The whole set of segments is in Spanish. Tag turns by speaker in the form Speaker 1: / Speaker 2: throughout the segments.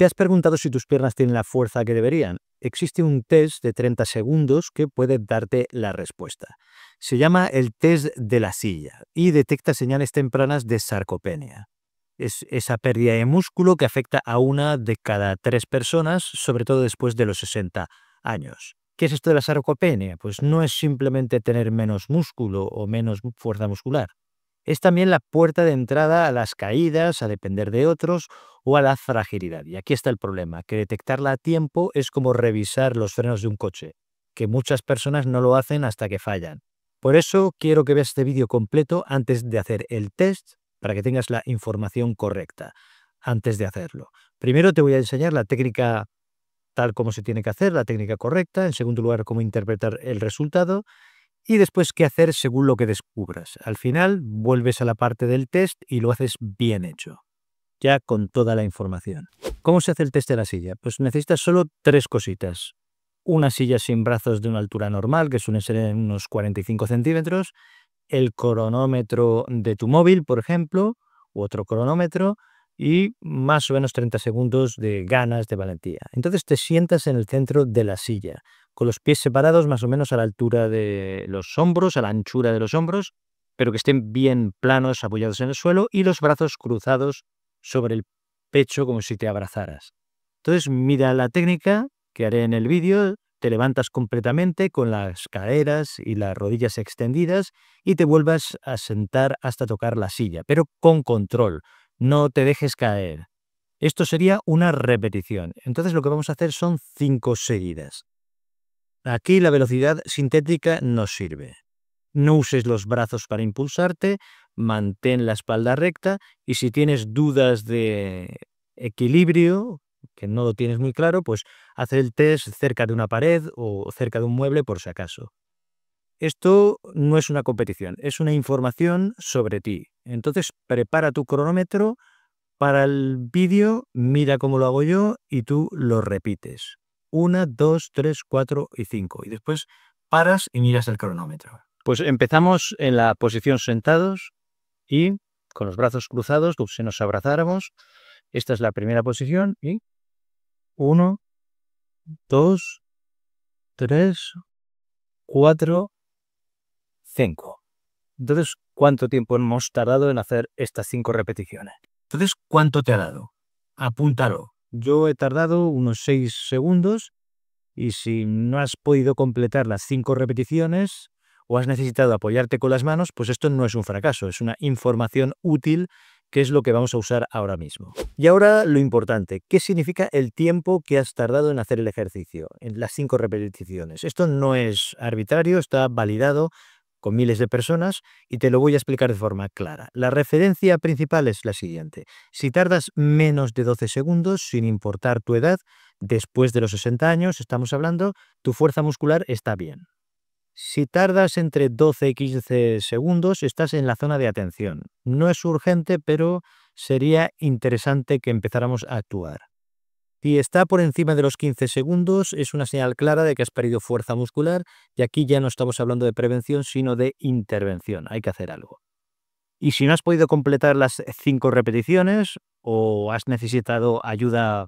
Speaker 1: ¿Te has preguntado si tus piernas tienen la fuerza que deberían? Existe un test de 30 segundos que puede darte la respuesta. Se llama el test de la silla y detecta señales tempranas de sarcopenia. Es esa pérdida de músculo que afecta a una de cada tres personas, sobre todo después de los 60 años. ¿Qué es esto de la sarcopenia? Pues no es simplemente tener menos músculo o menos fuerza muscular. Es también la puerta de entrada a las caídas, a depender de otros o a la fragilidad. Y aquí está el problema, que detectarla a tiempo es como revisar los frenos de un coche, que muchas personas no lo hacen hasta que fallan. Por eso quiero que veas este vídeo completo antes de hacer el test para que tengas la información correcta antes de hacerlo. Primero te voy a enseñar la técnica tal como se tiene que hacer, la técnica correcta, en segundo lugar cómo interpretar el resultado y después qué hacer según lo que descubras. Al final vuelves a la parte del test y lo haces bien hecho ya con toda la información. ¿Cómo se hace el test de la silla? Pues necesitas solo tres cositas. Una silla sin brazos de una altura normal, que suelen ser unos 45 centímetros, el cronómetro de tu móvil, por ejemplo, u otro cronómetro, y más o menos 30 segundos de ganas, de valentía. Entonces te sientas en el centro de la silla, con los pies separados más o menos a la altura de los hombros, a la anchura de los hombros, pero que estén bien planos, apoyados en el suelo, y los brazos cruzados sobre el pecho como si te abrazaras. Entonces mira la técnica que haré en el vídeo, te levantas completamente con las caderas y las rodillas extendidas y te vuelvas a sentar hasta tocar la silla, pero con control, no te dejes caer. Esto sería una repetición. Entonces lo que vamos a hacer son cinco seguidas. Aquí la velocidad sintética no sirve. No uses los brazos para impulsarte, mantén la espalda recta y si tienes dudas de equilibrio, que no lo tienes muy claro, pues haz el test cerca de una pared o cerca de un mueble por si acaso. Esto no es una competición, es una información sobre ti. Entonces prepara tu cronómetro para el vídeo, mira cómo lo hago yo y tú lo repites. Una, dos, tres, cuatro y cinco. Y después paras y miras el cronómetro. Pues empezamos en la posición sentados, y con los brazos cruzados, como si nos abrazáramos. Esta es la primera posición y uno, dos, tres, cuatro, cinco. Entonces, ¿cuánto tiempo hemos tardado en hacer estas cinco repeticiones? Entonces, ¿cuánto te ha dado? Apúntalo. Yo he tardado unos seis segundos y si no has podido completar las cinco repeticiones, o has necesitado apoyarte con las manos, pues esto no es un fracaso, es una información útil que es lo que vamos a usar ahora mismo. Y ahora lo importante, ¿qué significa el tiempo que has tardado en hacer el ejercicio? En las cinco repeticiones. Esto no es arbitrario, está validado con miles de personas y te lo voy a explicar de forma clara. La referencia principal es la siguiente. Si tardas menos de 12 segundos, sin importar tu edad, después de los 60 años, estamos hablando, tu fuerza muscular está bien. Si tardas entre 12 y 15 segundos, estás en la zona de atención. No es urgente, pero sería interesante que empezáramos a actuar. Si está por encima de los 15 segundos, es una señal clara de que has perdido fuerza muscular y aquí ya no estamos hablando de prevención, sino de intervención. Hay que hacer algo. Y si no has podido completar las 5 repeticiones o has necesitado ayuda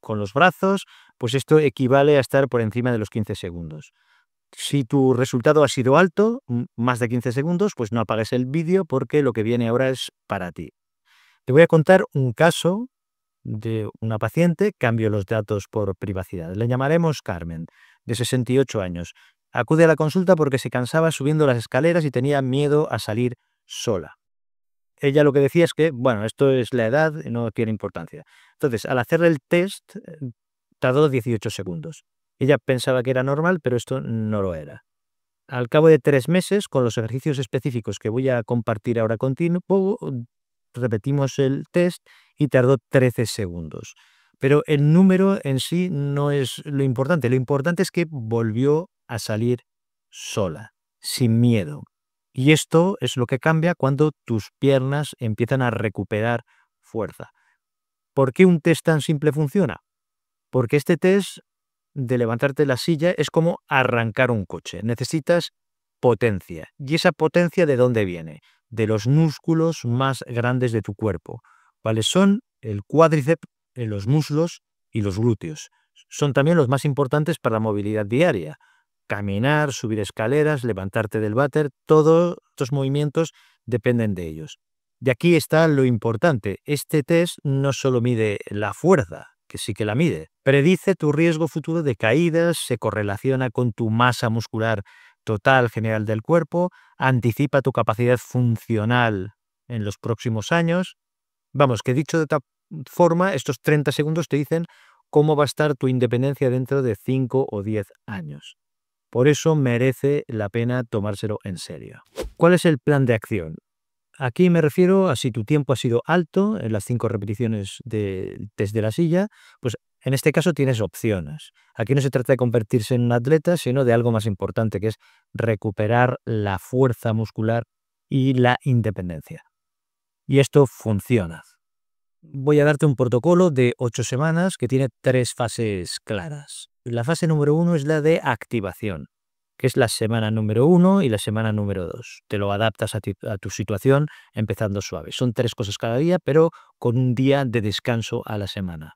Speaker 1: con los brazos, pues esto equivale a estar por encima de los 15 segundos. Si tu resultado ha sido alto, más de 15 segundos, pues no apagues el vídeo porque lo que viene ahora es para ti. Te voy a contar un caso de una paciente, cambio los datos por privacidad. Le llamaremos Carmen, de 68 años. Acude a la consulta porque se cansaba subiendo las escaleras y tenía miedo a salir sola. Ella lo que decía es que, bueno, esto es la edad, no tiene importancia. Entonces, al hacer el test, eh, tardó 18 segundos. Ella pensaba que era normal, pero esto no lo era. Al cabo de tres meses, con los ejercicios específicos que voy a compartir ahora contigo, repetimos el test y tardó 13 segundos. Pero el número en sí no es lo importante. Lo importante es que volvió a salir sola, sin miedo. Y esto es lo que cambia cuando tus piernas empiezan a recuperar fuerza. ¿Por qué un test tan simple funciona? Porque este test de levantarte de la silla es como arrancar un coche. Necesitas potencia. ¿Y esa potencia de dónde viene? De los músculos más grandes de tu cuerpo. ¿Cuáles son? El cuádriceps, eh, los muslos y los glúteos. Son también los más importantes para la movilidad diaria. Caminar, subir escaleras, levantarte del váter, todos estos movimientos dependen de ellos. De aquí está lo importante. Este test no solo mide la fuerza, que sí que la mide. Predice tu riesgo futuro de caídas, se correlaciona con tu masa muscular total general del cuerpo, anticipa tu capacidad funcional en los próximos años. Vamos, que dicho de otra forma, estos 30 segundos te dicen cómo va a estar tu independencia dentro de 5 o 10 años. Por eso merece la pena tomárselo en serio. ¿Cuál es el plan de acción? Aquí me refiero a si tu tiempo ha sido alto en las cinco repeticiones de, desde la silla, pues en este caso tienes opciones. Aquí no se trata de convertirse en un atleta, sino de algo más importante, que es recuperar la fuerza muscular y la independencia. Y esto funciona. Voy a darte un protocolo de ocho semanas que tiene tres fases claras. La fase número uno es la de activación que es la semana número uno y la semana número dos. Te lo adaptas a, tu situación empezando suave. Son tres cosas cada día, pero con un día de descanso a la semana.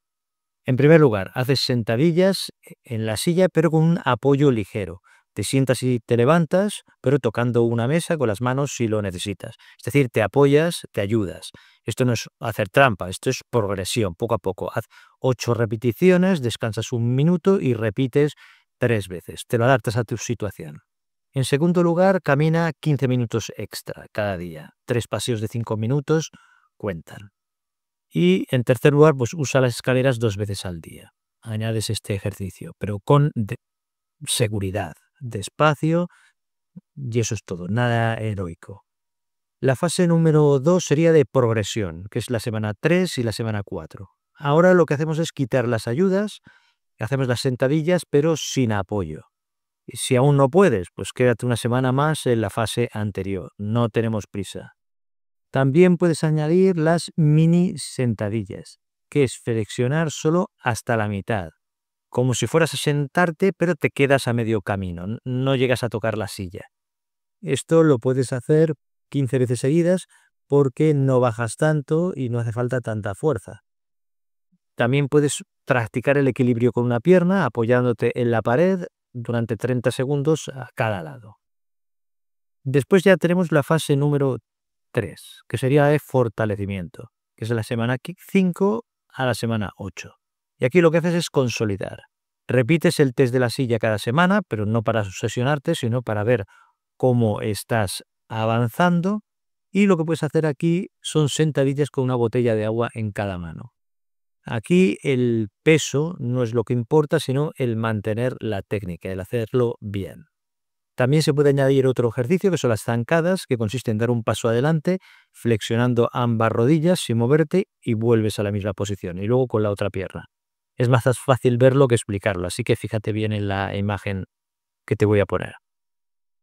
Speaker 1: En primer lugar, haces sentadillas en la silla, pero con un apoyo ligero. Te sientas y te levantas, pero tocando una mesa con las manos si lo necesitas. Es decir, te apoyas, te ayudas. Esto no es hacer trampa, esto es progresión, poco a poco. Haz ocho repeticiones, descansas un minuto y repites tres veces, te lo adaptas a tu situación. En segundo lugar, camina 15 minutos extra cada día. Tres paseos de cinco minutos cuentan. Y en tercer lugar, pues usa las escaleras dos veces al día. Añades este ejercicio, pero con seguridad, despacio, y eso es todo, nada heroico. La fase número 2 sería de progresión, que es la semana 3 y la semana 4. Ahora lo que hacemos es quitar las ayudas hacemos las sentadillas pero sin apoyo. Si aún no puedes, pues quédate una semana más en la fase anterior. No tenemos prisa. También puedes añadir las mini sentadillas, que es flexionar solo hasta la mitad, como si fueras a sentarte pero te quedas a medio camino, no llegas a tocar la silla. Esto lo puedes hacer 15 veces seguidas porque no bajas tanto y no hace falta tanta fuerza. También puedes practicar el equilibrio con una pierna apoyándote en la pared durante 30 segundos a cada lado. Después ya tenemos la fase número 3, que sería el fortalecimiento, que es la semana 5 a la semana 8. Y aquí lo que haces es consolidar. Repites el test de la silla cada semana, pero no para obsesionarte, sino para ver cómo estás avanzando. Y lo que puedes hacer aquí son sentadillas con una botella de agua en cada mano. Aquí el peso no es lo que importa, sino el mantener la técnica, el hacerlo bien. También se puede añadir otro ejercicio que son las zancadas, que consiste en dar un paso adelante, flexionando ambas rodillas sin moverte y vuelves a la misma posición, y luego con la otra pierna. Es más fácil verlo que explicarlo, así que fíjate bien en la imagen que te voy a poner.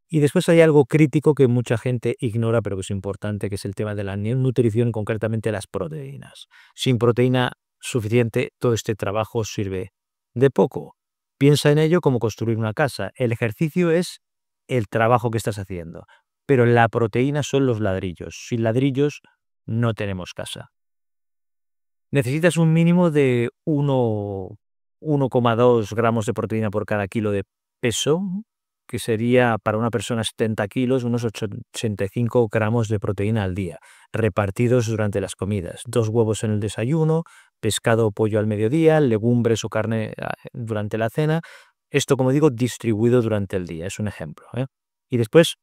Speaker 1: Y después hay algo crítico que mucha gente ignora, pero que es importante, que es el tema de la nutrición, concretamente las proteínas. Sin proteína suficiente, todo este trabajo sirve de poco. Piensa en ello como construir una casa. El ejercicio es el trabajo que estás haciendo, pero la proteína son los ladrillos. Sin ladrillos no tenemos casa. Necesitas un mínimo de 1,2 gramos de proteína por cada kilo de peso, que sería para una persona 70 kilos, unos 85 gramos de proteína al día, repartidos durante las comidas. Dos huevos en el desayuno, pescado o pollo al mediodía, legumbres o carne ah, durante la cena. Esto, como digo, distribuido durante el día, es un ejemplo. ¿eh? Y después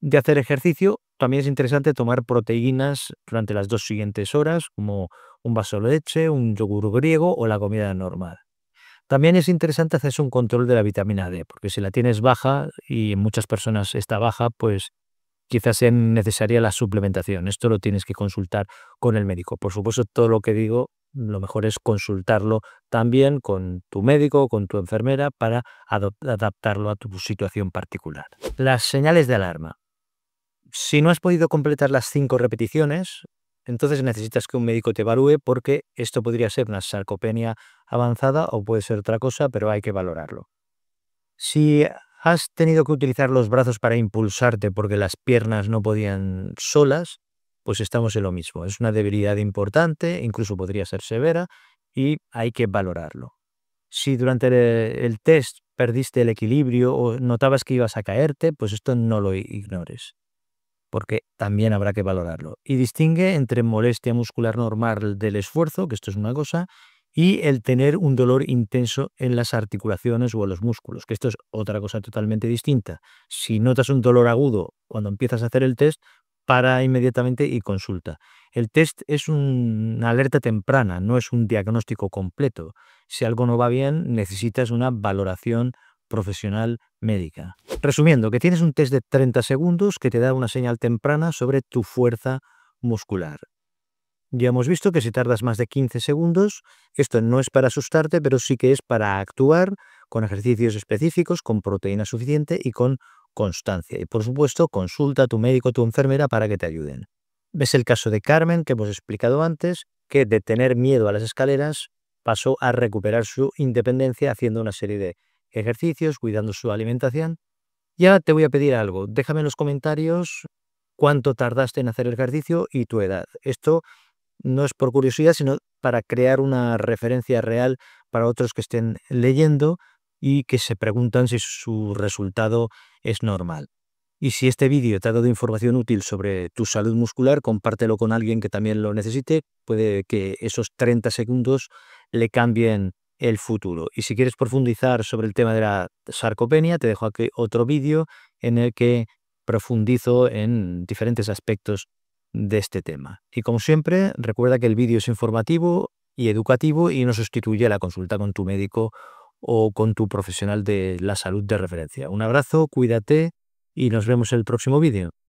Speaker 1: de hacer ejercicio, también es interesante tomar proteínas durante las dos siguientes horas, como un vaso de leche, un yogur griego o la comida normal. También es interesante hacerse un control de la vitamina D, porque si la tienes baja, y en muchas personas está baja, pues quizás sea necesaria la suplementación. Esto lo tienes que consultar con el médico. Por supuesto, todo lo que digo, lo mejor es consultarlo también con tu médico, o con tu enfermera, para adaptarlo a tu situación particular. Las señales de alarma. Si no has podido completar las cinco repeticiones, entonces necesitas que un médico te evalúe porque esto podría ser una sarcopenia avanzada o puede ser otra cosa, pero hay que valorarlo. Si Has tenido que utilizar los brazos para impulsarte porque las piernas no podían solas, pues estamos en lo mismo. Es una debilidad importante, incluso podría ser severa, y hay que valorarlo. Si durante el test perdiste el equilibrio o notabas que ibas a caerte, pues esto no lo ignores, porque también habrá que valorarlo. Y distingue entre molestia muscular normal del esfuerzo, que esto es una cosa, y el tener un dolor intenso en las articulaciones o en los músculos, que esto es otra cosa totalmente distinta. Si notas un dolor agudo cuando empiezas a hacer el test, para inmediatamente y consulta. El test es una alerta temprana, no es un diagnóstico completo. Si algo no va bien, necesitas una valoración profesional médica. Resumiendo, que tienes un test de 30 segundos que te da una señal temprana sobre tu fuerza muscular. Ya hemos visto que si tardas más de 15 segundos, esto no es para asustarte, pero sí que es para actuar con ejercicios específicos, con proteína suficiente y con constancia. Y por supuesto, consulta a tu médico o tu enfermera para que te ayuden. Ves el caso de Carmen que hemos explicado antes, que de tener miedo a las escaleras pasó a recuperar su independencia haciendo una serie de ejercicios, cuidando su alimentación. Ya te voy a pedir algo. Déjame en los comentarios cuánto tardaste en hacer el ejercicio y tu edad. Esto no es por curiosidad, sino para crear una referencia real para otros que estén leyendo y que se preguntan si su resultado es normal. Y si este vídeo te ha dado información útil sobre tu salud muscular, compártelo con alguien que también lo necesite. Puede que esos 30 segundos le cambien el futuro. Y si quieres profundizar sobre el tema de la sarcopenia, te dejo aquí otro vídeo en el que profundizo en diferentes aspectos de este tema. Y como siempre, recuerda que el vídeo es informativo y educativo y no sustituye la consulta con tu médico o con tu profesional de la salud de referencia. Un abrazo, cuídate y nos vemos en el próximo vídeo.